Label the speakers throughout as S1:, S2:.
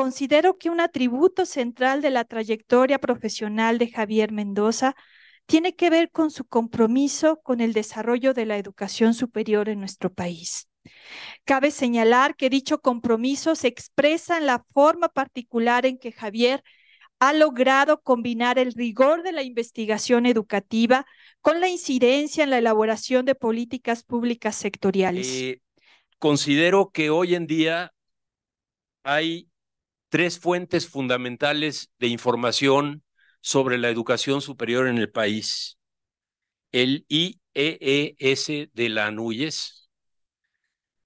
S1: considero que un atributo central de la trayectoria profesional de Javier Mendoza tiene que ver con su compromiso con el desarrollo de la educación superior en nuestro país. Cabe señalar que dicho compromiso se expresa en la forma particular en que Javier ha logrado combinar el rigor de la investigación educativa con la incidencia en la elaboración de políticas públicas sectoriales.
S2: Eh, considero que hoy en día hay tres fuentes fundamentales de información sobre la educación superior en el país. El IEES de la ANUYES,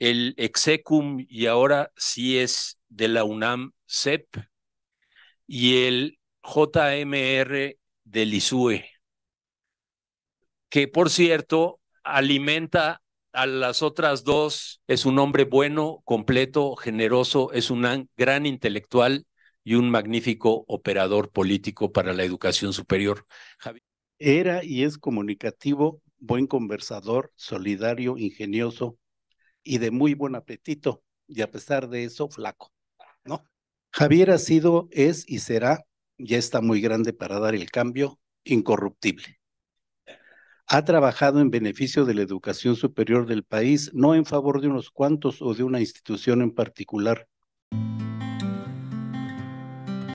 S2: el Execum y ahora es de la UNAM CEP y el JMR del ISUE, que por cierto alimenta a las otras dos, es un hombre bueno, completo, generoso, es un gran intelectual y un magnífico operador político para la educación superior.
S3: Javier. Era y es comunicativo, buen conversador, solidario, ingenioso y de muy buen apetito, y a pesar de eso, flaco, ¿no? Javier ha sido, es y será, ya está muy grande para dar el cambio, incorruptible ha trabajado en beneficio de la educación superior del país, no en favor de unos cuantos o de una institución en particular.